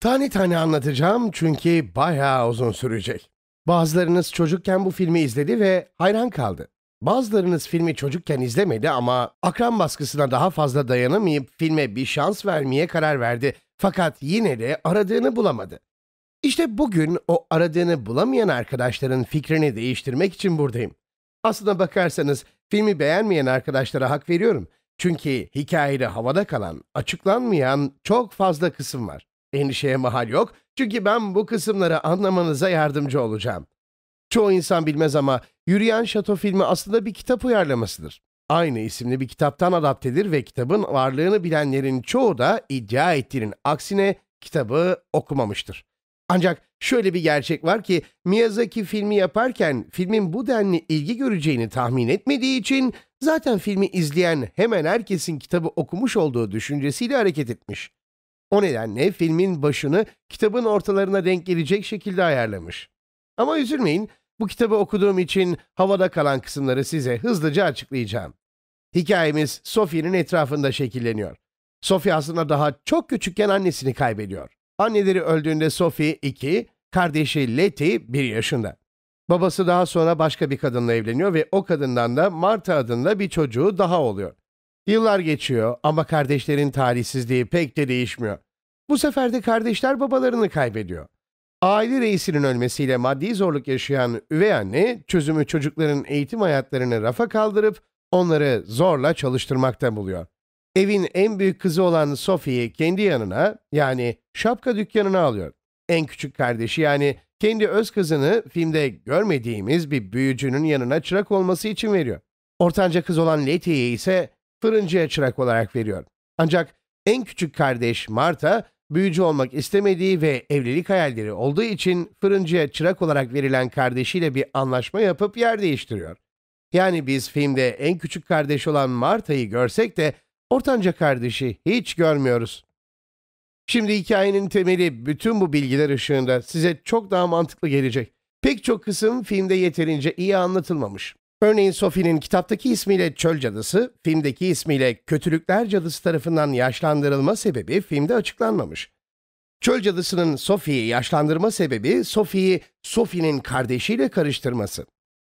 Tane tane anlatacağım çünkü bayağı uzun sürecek. Bazılarınız çocukken bu filmi izledi ve hayran kaldı. Bazılarınız filmi çocukken izlemedi ama akran baskısına daha fazla dayanamayıp filme bir şans vermeye karar verdi. Fakat yine de aradığını bulamadı. İşte bugün o aradığını bulamayan arkadaşların fikrini değiştirmek için buradayım. Aslına bakarsanız filmi beğenmeyen arkadaşlara hak veriyorum. Çünkü hikayede havada kalan, açıklanmayan çok fazla kısım var. Endişeye mahal yok çünkü ben bu kısımları anlamanıza yardımcı olacağım. Çoğu insan bilmez ama Yürüyen Şato filmi aslında bir kitap uyarlamasıdır. Aynı isimli bir kitaptan adaptedir ve kitabın varlığını bilenlerin çoğu da iddia ettiğinin aksine kitabı okumamıştır. Ancak şöyle bir gerçek var ki Miyazaki filmi yaparken filmin bu denli ilgi göreceğini tahmin etmediği için zaten filmi izleyen hemen herkesin kitabı okumuş olduğu düşüncesiyle hareket etmiş. O nedenle filmin başını kitabın ortalarına denk gelecek şekilde ayarlamış. Ama üzülmeyin, bu kitabı okuduğum için havada kalan kısımları size hızlıca açıklayacağım. Hikayemiz Sophie'nin etrafında şekilleniyor. Sophie aslında daha çok küçükken annesini kaybediyor. Anneleri öldüğünde Sophie 2, kardeşi Letty 1 yaşında. Babası daha sonra başka bir kadınla evleniyor ve o kadından da Marta adında bir çocuğu daha oluyor. Yıllar geçiyor ama kardeşlerin talihsizliği pek de değişmiyor. Bu sefer de kardeşler babalarını kaybediyor. Aile reisinin ölmesiyle maddi zorluk yaşayan üvey anne çözümü çocukların eğitim hayatlarını rafa kaldırıp onları zorla çalıştırmakta buluyor. Evin en büyük kızı olan Sophie'yi kendi yanına yani şapka dükkanına alıyor. En küçük kardeşi yani kendi öz kızını filmde görmediğimiz bir büyücünün yanına çırak olması için veriyor. Ortanca kız olan Letty'yi ise fırıncıya çırak olarak veriyor. Ancak en küçük kardeş Marta büyücü olmak istemediği ve evlilik hayalleri olduğu için fırıncıya çırak olarak verilen kardeşiyle bir anlaşma yapıp yer değiştiriyor. Yani biz filmde en küçük kardeş olan Marta'yı görsek de ortanca kardeşi hiç görmüyoruz. Şimdi hikayenin temeli bütün bu bilgiler ışığında size çok daha mantıklı gelecek. Pek çok kısım filmde yeterince iyi anlatılmamış. Örneğin Sophie'nin kitaptaki ismiyle Çöl Cadısı, filmdeki ismiyle Kötülükler Cadısı tarafından yaşlandırılma sebebi filmde açıklanmamış. Çöl Cadısı'nın Sophie'yi yaşlandırma sebebi Sophie'yi Sophie'nin kardeşiyle karıştırması.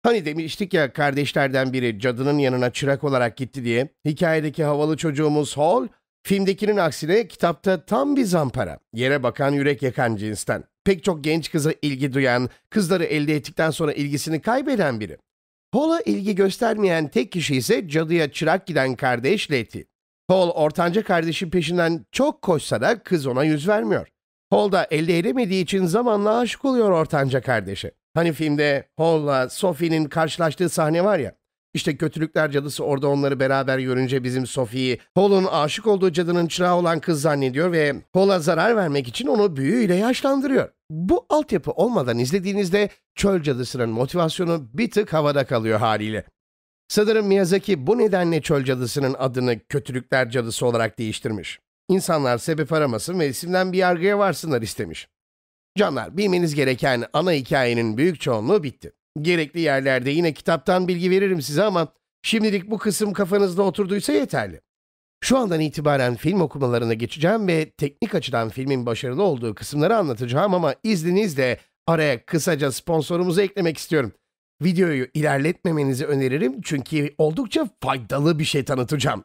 Hani demiştik ya kardeşlerden biri cadının yanına çırak olarak gitti diye, hikayedeki havalı çocuğumuz Hall, filmdekinin aksine kitapta tam bir zampara, yere bakan yürek yakan cinsten. Pek çok genç kıza ilgi duyan, kızları elde ettikten sonra ilgisini kaybeden biri. Paul'a ilgi göstermeyen tek kişi ise cadıya çırak giden kardeş Letty. Paul ortanca kardeşin peşinden çok koşsa da kız ona yüz vermiyor. Paul da elde edemediği için zamanla aşık oluyor ortanca kardeşe. Hani filmde Paul'la Sophie'nin karşılaştığı sahne var ya. İşte kötülükler cadısı orada onları beraber görünce bizim Sophie'yi Paul'un aşık olduğu cadının çırağı olan kız zannediyor ve Paul'a zarar vermek için onu büyüyle yaşlandırıyor. Bu altyapı olmadan izlediğinizde çöl cadısının motivasyonu bir tık havada kalıyor haliyle. Sanırım Miyazaki bu nedenle çöl cadısının adını kötülükler cadısı olarak değiştirmiş. İnsanlar sebep aramasın ve isimden bir yargıya varsınlar istemiş. Canlar bilmeniz gereken ana hikayenin büyük çoğunluğu bitti. Gerekli yerlerde yine kitaptan bilgi veririm size ama şimdilik bu kısım kafanızda oturduysa yeterli. Şu andan itibaren film okumalarına geçeceğim ve teknik açıdan filmin başarılı olduğu kısımları anlatacağım ama izninizle araya kısaca sponsorumuzu eklemek istiyorum. Videoyu ilerletmemenizi öneririm çünkü oldukça faydalı bir şey tanıtacağım.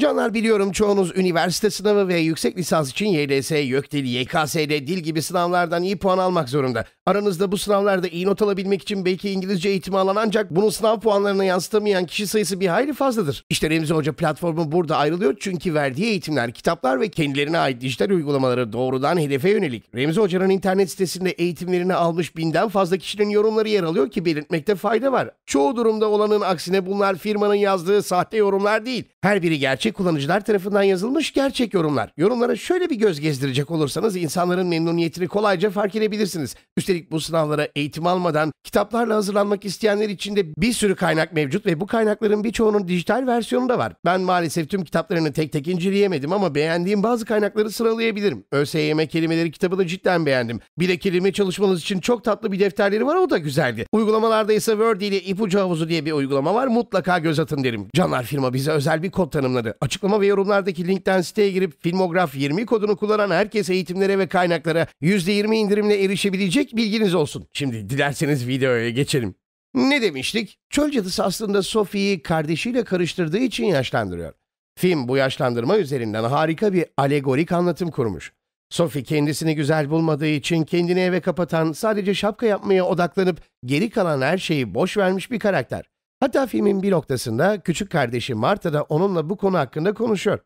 Canlar biliyorum çoğunuz üniversite sınavı ve yüksek lisans için YDS, YÖKDİL, YKS'de dil gibi sınavlardan iyi puan almak zorunda. Aranızda bu sınavlarda iyi not alabilmek için belki İngilizce eğitimi alan ancak bunun sınav puanlarına yansıtamayan kişi sayısı bir hayli fazladır. İşte Remzi Hoca platformu burada ayrılıyor çünkü verdiği eğitimler, kitaplar ve kendilerine ait dijital uygulamaları doğrudan hedefe yönelik. Remzi Hoca'nın internet sitesinde eğitimlerini almış binden fazla kişinin yorumları yer alıyor ki belirtmekte fayda var. Çoğu durumda olanın aksine bunlar firmanın yazdığı sahte yorumlar değil. Her biri gerçek kullanıcılar tarafından yazılmış gerçek yorumlar. Yorumlara şöyle bir göz gezdirecek olursanız insanların memnuniyetini kolayca fark edebilirsiniz. Üstelik Üstelik bu sınavlara eğitim almadan kitaplarla hazırlanmak isteyenler için de bir sürü kaynak mevcut ve bu kaynakların birçoğunun dijital versiyonu da var. Ben maalesef tüm kitaplarını tek tek inceleyemedim ama beğendiğim bazı kaynakları sıralayabilirim. ÖSYM kelimeleri kitabını cidden beğendim. Bir de kelime çalışmanız için çok tatlı bir defterleri var o da güzeldi. Uygulamalarda ise Word ile ipucu havuzu diye bir uygulama var mutlaka göz atın derim. Canlar firma bize özel bir kod tanımladı. Açıklama ve yorumlardaki linkten siteye girip Filmograf 20 kodunu kullanan herkes eğitimlere ve kaynaklara %20 indirimle erişebilecek bir bilginiz olsun. Şimdi dilerseniz videoya geçelim. Ne demiştik? Çöl cadısı aslında Sophie'yi kardeşiyle karıştırdığı için yaşlandırıyor. Film bu yaşlandırma üzerinden harika bir alegorik anlatım kurmuş. Sophie kendisini güzel bulmadığı için kendini eve kapatan, sadece şapka yapmaya odaklanıp geri kalan her şeyi boş vermiş bir karakter. Hatta filmin bir noktasında küçük kardeşi Marta da onunla bu konu hakkında konuşuyor.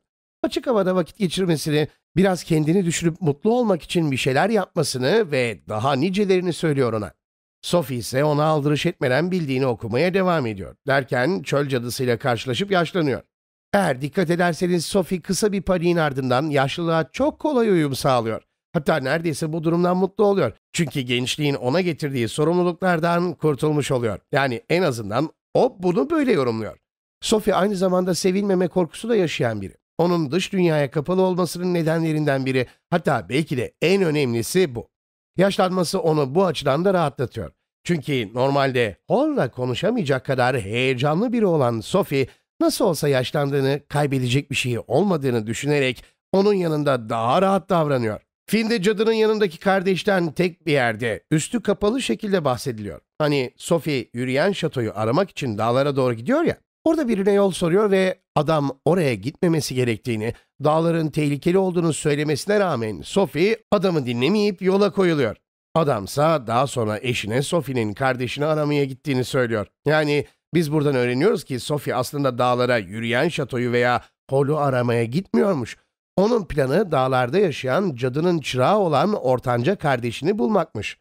Açık havada vakit geçirmesini, Biraz kendini düşürüp mutlu olmak için bir şeyler yapmasını ve daha nicelerini söylüyor ona. Sophie ise ona aldırış etmeden bildiğini okumaya devam ediyor. Derken çöl cadısıyla karşılaşıp yaşlanıyor. Eğer dikkat ederseniz Sophie kısa bir paniğin ardından yaşlılığa çok kolay uyum sağlıyor. Hatta neredeyse bu durumdan mutlu oluyor. Çünkü gençliğin ona getirdiği sorumluluklardan kurtulmuş oluyor. Yani en azından o bunu böyle yorumluyor. Sophie aynı zamanda sevilmeme korkusu da yaşayan biri. Onun dış dünyaya kapalı olmasının nedenlerinden biri hatta belki de en önemlisi bu. Yaşlanması onu bu açıdan da rahatlatıyor. Çünkü normalde Hall'la konuşamayacak kadar heyecanlı biri olan Sophie nasıl olsa yaşlandığını, kaybedecek bir şeyi olmadığını düşünerek onun yanında daha rahat davranıyor. Filmde cadının yanındaki kardeşten tek bir yerde üstü kapalı şekilde bahsediliyor. Hani Sophie yürüyen şatoyu aramak için dağlara doğru gidiyor ya. Orada birine yol soruyor ve adam oraya gitmemesi gerektiğini, dağların tehlikeli olduğunu söylemesine rağmen Sophie adamı dinlemeyip yola koyuluyor. Adamsa daha sonra eşine Sophie'nin kardeşini aramaya gittiğini söylüyor. Yani biz buradan öğreniyoruz ki Sophie aslında dağlara yürüyen şatoyu veya holu aramaya gitmiyormuş. Onun planı dağlarda yaşayan cadının çırağı olan ortanca kardeşini bulmakmış.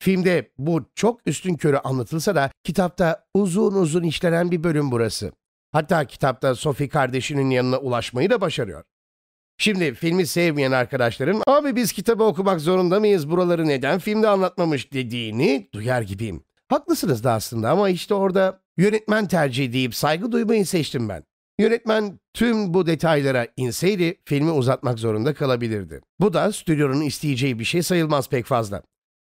Filmde bu çok üstün körü anlatılsa da kitapta uzun uzun işlenen bir bölüm burası. Hatta kitapta Sophie kardeşinin yanına ulaşmayı da başarıyor. Şimdi filmi sevmeyen arkadaşların abi biz kitabı okumak zorunda mıyız buraları neden filmde anlatmamış dediğini duyar gibiyim. Haklısınız da aslında ama işte orada yönetmen tercihi deyip saygı duymayı seçtim ben. Yönetmen tüm bu detaylara inseydi filmi uzatmak zorunda kalabilirdi. Bu da stüdyonun isteyeceği bir şey sayılmaz pek fazla.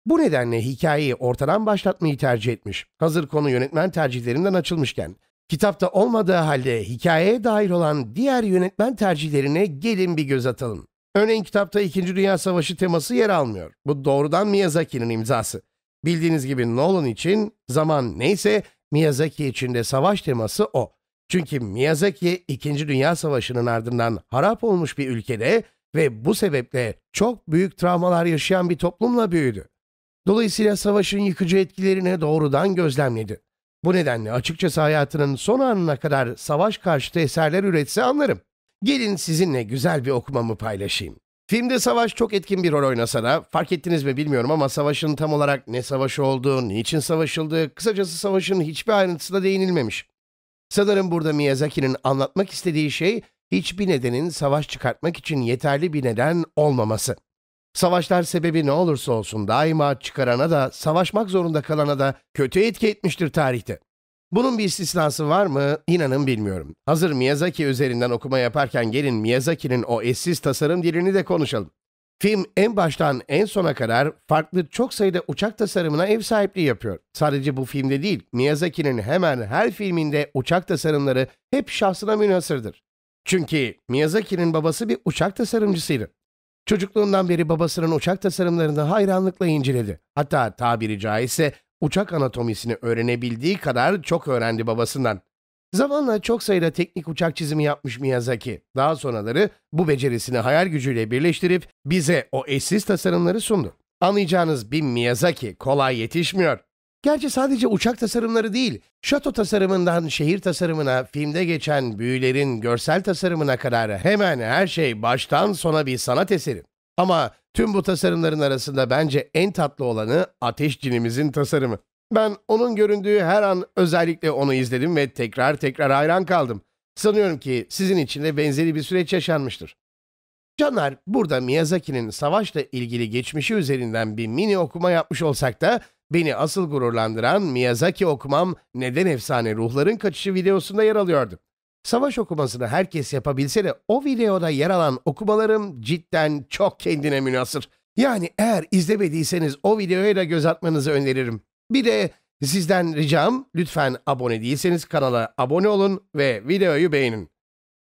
Bu nedenle hikayeyi ortadan başlatmayı tercih etmiş. Hazır konu yönetmen tercihlerinden açılmışken. Kitapta olmadığı halde hikayeye dair olan diğer yönetmen tercihlerine gelin bir göz atalım. Örneğin kitapta 2. Dünya Savaşı teması yer almıyor. Bu doğrudan Miyazaki'nin imzası. Bildiğiniz gibi Nolan için zaman neyse Miyazaki için de savaş teması o. Çünkü Miyazaki 2. Dünya Savaşı'nın ardından harap olmuş bir ülkede ve bu sebeple çok büyük travmalar yaşayan bir toplumla büyüdü. Dolayısıyla savaşın yıkıcı etkilerini doğrudan gözlemledi. Bu nedenle açıkçası hayatının son anına kadar savaş karşıtı eserler üretse anlarım. Gelin sizinle güzel bir okumamı paylaşayım. Filmde savaş çok etkin bir rol oynasa da fark ettiniz mi bilmiyorum ama savaşın tam olarak ne savaş olduğu, niçin savaşıldığı, kısacası savaşın hiçbir ayrıntısına değinilmemiş. Sanırım burada Miyazaki'nin anlatmak istediği şey hiçbir nedenin savaş çıkartmak için yeterli bir neden olmaması. Savaşlar sebebi ne olursa olsun daima çıkarana da, savaşmak zorunda kalana da kötü etki etmiştir tarihte. Bunun bir istisnası var mı? İnanın bilmiyorum. Hazır Miyazaki üzerinden okuma yaparken gelin Miyazaki'nin o eşsiz tasarım dilini de konuşalım. Film en baştan en sona kadar farklı çok sayıda uçak tasarımına ev sahipliği yapıyor. Sadece bu filmde değil, Miyazaki'nin hemen her filminde uçak tasarımları hep şahsına münhasırdır. Çünkü Miyazaki'nin babası bir uçak tasarımcısıydı. Çocukluğundan beri babasının uçak tasarımlarını hayranlıkla inceledi. Hatta tabiri caizse uçak anatomisini öğrenebildiği kadar çok öğrendi babasından. Zamanla çok sayıda teknik uçak çizimi yapmış Miyazaki. Daha sonraları bu becerisini hayal gücüyle birleştirip bize o eşsiz tasarımları sundu. Anlayacağınız bir Miyazaki kolay yetişmiyor. Gerçi sadece uçak tasarımları değil, şato tasarımından şehir tasarımına, filmde geçen büyülerin görsel tasarımına kadar hemen her şey baştan sona bir sanat eseri. Ama tüm bu tasarımların arasında bence en tatlı olanı ateş cinimizin tasarımı. Ben onun göründüğü her an özellikle onu izledim ve tekrar tekrar hayran kaldım. Sanıyorum ki sizin için de benzeri bir süreç yaşanmıştır. Canlar burada Miyazaki'nin savaşla ilgili geçmişi üzerinden bir mini okuma yapmış olsak da Beni asıl gururlandıran Miyazaki okumam Neden Efsane Ruhların Kaçışı videosunda yer alıyordu. Savaş okumasını herkes yapabilse de o videoda yer alan okumalarım cidden çok kendine münasır. Yani eğer izlemediyseniz o videoya da göz atmanızı öneririm. Bir de sizden ricam lütfen abone değilseniz kanala abone olun ve videoyu beğenin.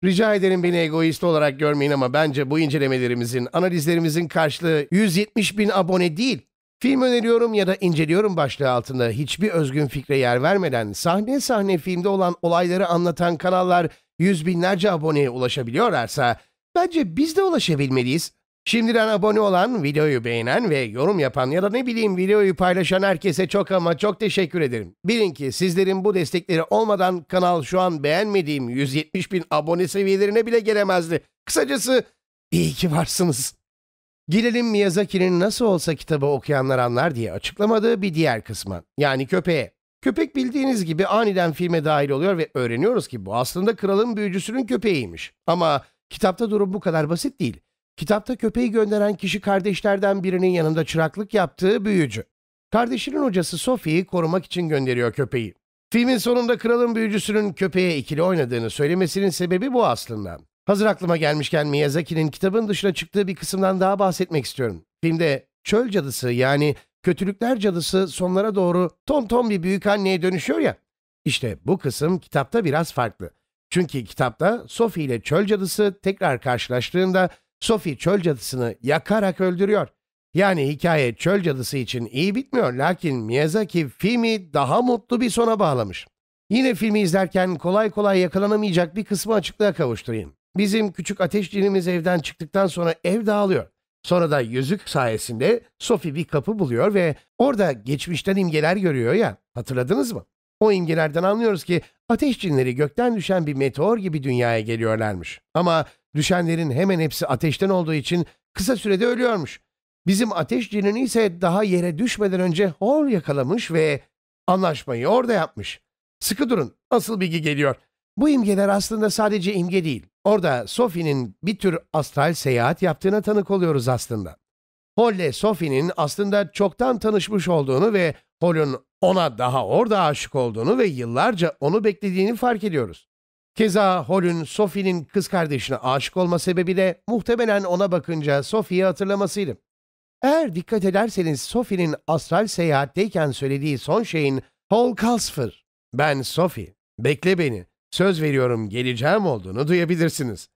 Rica ederim beni egoist olarak görmeyin ama bence bu incelemelerimizin, analizlerimizin karşılığı 170 bin abone değil, Film öneriyorum ya da inceliyorum başlığı altında hiçbir özgün fikre yer vermeden sahne sahne filmde olan olayları anlatan kanallar yüz binlerce aboneye ulaşabiliyorlarsa bence biz de ulaşabilmeliyiz. Şimdiden abone olan, videoyu beğenen ve yorum yapan ya da ne bileyim videoyu paylaşan herkese çok ama çok teşekkür ederim. Bilin ki sizlerin bu destekleri olmadan kanal şu an beğenmediğim 170 bin abone seviyelerine bile gelemezdi. Kısacası iyi ki varsınız. Girelim Miyazaki'nin nasıl olsa kitabı okuyanlar anlar diye açıklamadığı bir diğer kısma. Yani köpeğe. Köpek bildiğiniz gibi aniden filme dahil oluyor ve öğreniyoruz ki bu aslında kralın büyücüsünün köpeğiymiş. Ama kitapta durum bu kadar basit değil. Kitapta köpeği gönderen kişi kardeşlerden birinin yanında çıraklık yaptığı büyücü. Kardeşinin hocası Sophie'yi korumak için gönderiyor köpeği. Filmin sonunda kralın büyücüsünün köpeğe ikili oynadığını söylemesinin sebebi bu aslında. Hazır aklıma gelmişken Miyazaki'nin kitabın dışına çıktığı bir kısımdan daha bahsetmek istiyorum. Filmde çöl cadısı yani kötülükler cadısı sonlara doğru ton ton bir büyük anneye dönüşüyor ya. İşte bu kısım kitapta biraz farklı. Çünkü kitapta Sophie ile çöl cadısı tekrar karşılaştığında Sophie çöl cadısını yakarak öldürüyor. Yani hikaye çöl cadısı için iyi bitmiyor lakin Miyazaki filmi daha mutlu bir sona bağlamış. Yine filmi izlerken kolay kolay yakalanamayacak bir kısmı açıklığa kavuşturayım. Bizim küçük ateş cinimiz evden çıktıktan sonra ev dağılıyor. Sonra da yüzük sayesinde Sophie bir kapı buluyor ve orada geçmişten imgeler görüyor ya. Hatırladınız mı? O imgelerden anlıyoruz ki ateş cinleri gökten düşen bir meteor gibi dünyaya geliyorlarmış. Ama düşenlerin hemen hepsi ateşten olduğu için kısa sürede ölüyormuş. Bizim ateş cinini ise daha yere düşmeden önce hor yakalamış ve anlaşmayı orada yapmış. Sıkı durun, asıl bilgi geliyor. Bu imgeler aslında sadece imge değil. Orada Sophie'nin bir tür astral seyahat yaptığına tanık oluyoruz aslında. Holle Sophie'nin aslında çoktan tanışmış olduğunu ve Holle'un ona daha orada aşık olduğunu ve yıllarca onu beklediğini fark ediyoruz. Keza Holle'ün Sophie'nin kız kardeşine aşık olma sebebi de muhtemelen ona bakınca Sophie'yi hatırlamasıydı. Eğer dikkat ederseniz Sophie'nin astral seyahatteyken söylediği son şeyin Hol Kalsfır, ben Sophie, bekle beni, söz veriyorum geleceğim olduğunu duyabilirsiniz.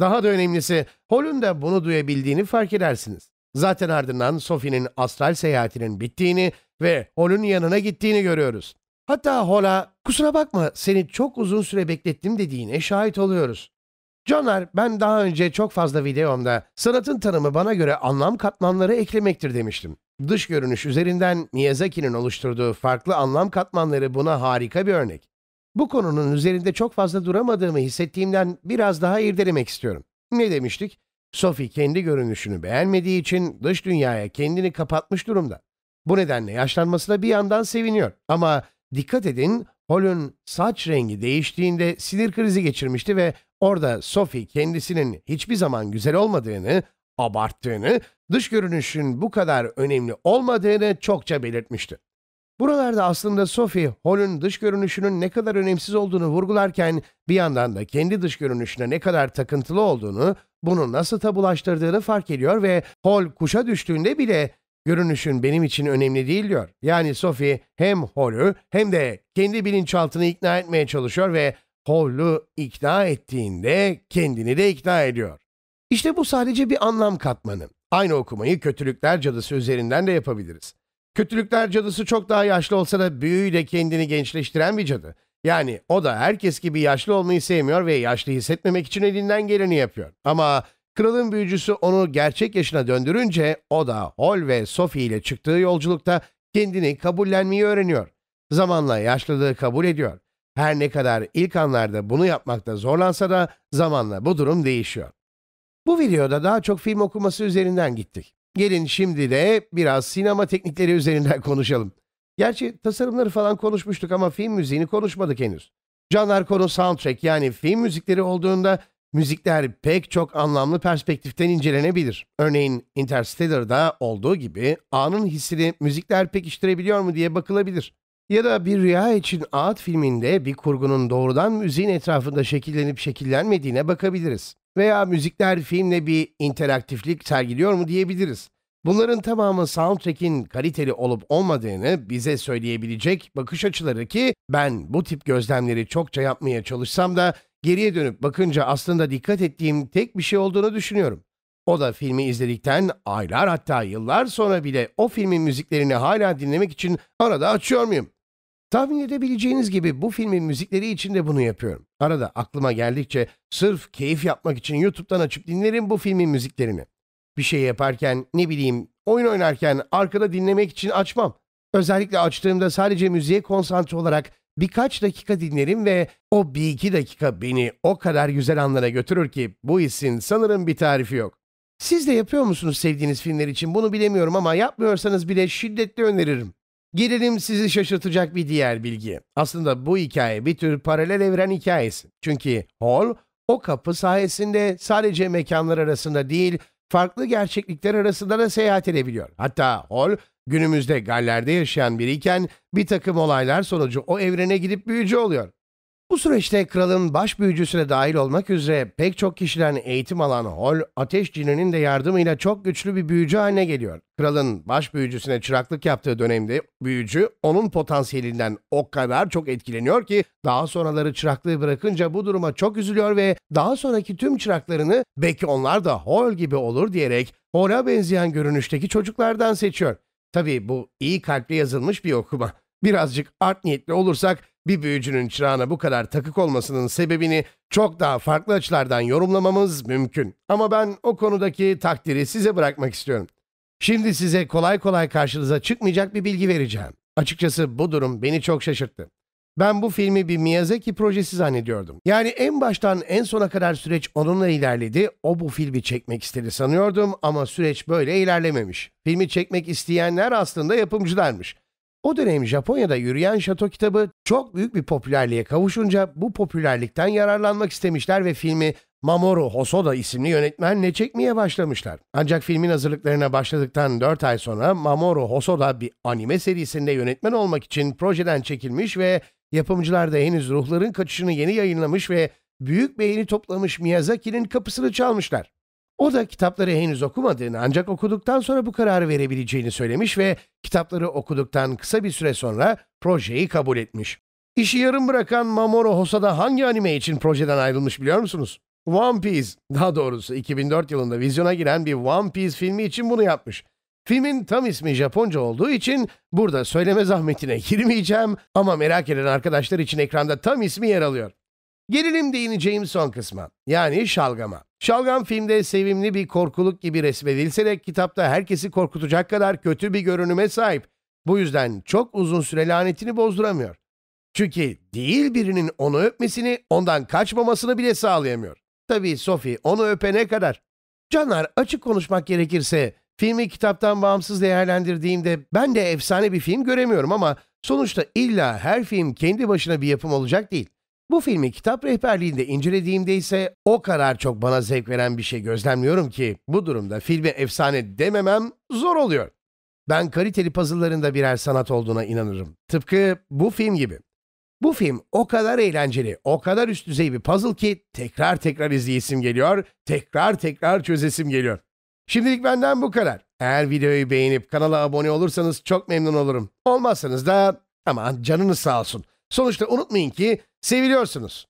Daha da önemlisi Hol'un da bunu duyabildiğini fark edersiniz. Zaten ardından Sophie'nin astral seyahatinin bittiğini ve Hol'un yanına gittiğini görüyoruz. Hatta Hol'a kusura bakma seni çok uzun süre beklettim dediğine şahit oluyoruz. Caner ben daha önce çok fazla videomda sanatın tanımı bana göre anlam katmanları eklemektir demiştim. Dış görünüş üzerinden Miyazaki'nin oluşturduğu farklı anlam katmanları buna harika bir örnek. Bu konunun üzerinde çok fazla duramadığımı hissettiğimden biraz daha irdelemek istiyorum. Ne demiştik? Sophie kendi görünüşünü beğenmediği için dış dünyaya kendini kapatmış durumda. Bu nedenle yaşlanmasına bir yandan seviniyor. Ama dikkat edin, Hall'un saç rengi değiştiğinde sinir krizi geçirmişti ve orada Sophie kendisinin hiçbir zaman güzel olmadığını, abarttığını, dış görünüşün bu kadar önemli olmadığını çokça belirtmişti. Buralarda aslında Sophie, Hall'un dış görünüşünün ne kadar önemsiz olduğunu vurgularken bir yandan da kendi dış görünüşüne ne kadar takıntılı olduğunu, bunu nasıl tabulaştırdığını fark ediyor ve Hall kuşa düştüğünde bile görünüşün benim için önemli değil diyor. Yani Sophie hem Hall'u hem de kendi bilinçaltını ikna etmeye çalışıyor ve Hall'u ikna ettiğinde kendini de ikna ediyor. İşte bu sadece bir anlam katmanı. Aynı okumayı kötülükler cadısı üzerinden de yapabiliriz. Kötülükler cadısı çok daha yaşlı olsa da büyüyle kendini gençleştiren bir cadı. Yani o da herkes gibi yaşlı olmayı sevmiyor ve yaşlı hissetmemek için elinden geleni yapıyor. Ama kralın büyücüsü onu gerçek yaşına döndürünce o da Hol ve Sophie ile çıktığı yolculukta kendini kabullenmeyi öğreniyor. Zamanla yaşlılığı kabul ediyor. Her ne kadar ilk anlarda bunu yapmakta zorlansa da zamanla bu durum değişiyor. Bu videoda daha çok film okuması üzerinden gittik. Gelin şimdi de biraz sinema teknikleri üzerinden konuşalım. Gerçi tasarımları falan konuşmuştuk ama film müziğini konuşmadık henüz. Can Arcon'un soundtrack yani film müzikleri olduğunda müzikler pek çok anlamlı perspektiften incelenebilir. Örneğin Interstellar'da olduğu gibi anın hissini müzikler pekiştirebiliyor mu diye bakılabilir. Ya da bir rüya için Ağıt filminde bir kurgunun doğrudan müziğin etrafında şekillenip şekillenmediğine bakabiliriz. Veya müzikler filmle bir interaktiflik sergiliyor mu diyebiliriz. Bunların tamamı soundtrack'in kaliteli olup olmadığını bize söyleyebilecek bakış açıları ki ben bu tip gözlemleri çokça yapmaya çalışsam da geriye dönüp bakınca aslında dikkat ettiğim tek bir şey olduğunu düşünüyorum. O da filmi izledikten aylar hatta yıllar sonra bile o filmin müziklerini hala dinlemek için arada açıyor muyum? Tahmin edebileceğiniz gibi bu filmin müzikleri için de bunu yapıyorum. Arada aklıma geldikçe sırf keyif yapmak için YouTube'dan açıp dinlerim bu filmin müziklerini. Bir şey yaparken ne bileyim oyun oynarken arkada dinlemek için açmam. Özellikle açtığımda sadece müziğe konsantre olarak birkaç dakika dinlerim ve o bir iki dakika beni o kadar güzel anlara götürür ki bu hissin sanırım bir tarifi yok. Siz de yapıyor musunuz sevdiğiniz filmler için bunu bilemiyorum ama yapmıyorsanız bile şiddetle öneririm. Gelelim sizi şaşırtacak bir diğer bilgi. Aslında bu hikaye bir tür paralel evren hikayesi. Çünkü Hall o kapı sayesinde sadece mekanlar arasında değil, farklı gerçeklikler arasında da seyahat edebiliyor. Hatta Hall günümüzde Galler'de yaşayan biriyken bir takım olaylar sonucu o evrene gidip büyücü oluyor. Bu süreçte kralın baş büyücüsüne dahil olmak üzere pek çok kişiden eğitim alan Hol, ateş cininin de yardımıyla çok güçlü bir büyücü haline geliyor. Kralın baş büyücüsüne çıraklık yaptığı dönemde büyücü onun potansiyelinden o kadar çok etkileniyor ki daha sonraları çıraklığı bırakınca bu duruma çok üzülüyor ve daha sonraki tüm çıraklarını belki onlar da Hol gibi olur diyerek Hol'a benzeyen görünüşteki çocuklardan seçiyor. Tabii bu iyi kalpli yazılmış bir okuma. Birazcık art niyetli olursak bir büyücünün çırağına bu kadar takık olmasının sebebini çok daha farklı açılardan yorumlamamız mümkün. Ama ben o konudaki takdiri size bırakmak istiyorum. Şimdi size kolay kolay karşınıza çıkmayacak bir bilgi vereceğim. Açıkçası bu durum beni çok şaşırttı. Ben bu filmi bir Miyazaki projesi zannediyordum. Yani en baştan en sona kadar süreç onunla ilerledi. O bu filmi çekmek istedi sanıyordum ama süreç böyle ilerlememiş. Filmi çekmek isteyenler aslında yapımcılarmış. O dönem Japonya'da yürüyen şato kitabı çok büyük bir popülerliğe kavuşunca bu popülerlikten yararlanmak istemişler ve filmi Mamoru Hosoda isimli yönetmenle çekmeye başlamışlar. Ancak filmin hazırlıklarına başladıktan 4 ay sonra Mamoru Hosoda bir anime serisinde yönetmen olmak için projeden çekilmiş ve yapımcılar da henüz ruhların kaçışını yeni yayınlamış ve büyük beğeni toplamış Miyazaki'nin kapısını çalmışlar. O da kitapları henüz okumadığını ancak okuduktan sonra bu kararı verebileceğini söylemiş ve kitapları okuduktan kısa bir süre sonra projeyi kabul etmiş. İşi yarım bırakan Mamoru Hosada hangi anime için projeden ayrılmış biliyor musunuz? One Piece, daha doğrusu 2004 yılında vizyona giren bir One Piece filmi için bunu yapmış. Filmin tam ismi Japonca olduğu için burada söyleme zahmetine girmeyeceğim ama merak eden arkadaşlar için ekranda tam ismi yer alıyor. Gelelim değineceğim son kısma, yani şalgama. Şalgam filmde sevimli bir korkuluk gibi resmedilse de kitapta herkesi korkutacak kadar kötü bir görünüme sahip. Bu yüzden çok uzun süre lanetini bozduramıyor. Çünkü değil birinin onu öpmesini, ondan kaçmamasını bile sağlayamıyor. Tabii Sophie onu öpene kadar. Canlar açık konuşmak gerekirse filmi kitaptan bağımsız değerlendirdiğimde ben de efsane bir film göremiyorum ama sonuçta illa her film kendi başına bir yapım olacak değil. Bu filmi kitap rehberliğinde incelediğimde ise o kadar çok bana zevk veren bir şey gözlemliyorum ki bu durumda filme efsane dememem zor oluyor. Ben kaliteli puzzle'ların da birer sanat olduğuna inanırım. Tıpkı bu film gibi. Bu film o kadar eğlenceli, o kadar üst düzey bir puzzle ki tekrar tekrar izleyesim geliyor, tekrar tekrar çözesim geliyor. Şimdilik benden bu kadar. Eğer videoyu beğenip kanala abone olursanız çok memnun olurum. Olmazsanız da aman canınız sağ olsun. Sonuçta unutmayın ki Seviliyorsunuz.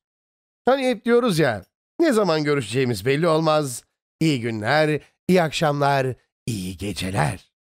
Hani hep diyoruz ya, ne zaman görüşeceğimiz belli olmaz. İyi günler, iyi akşamlar, iyi geceler.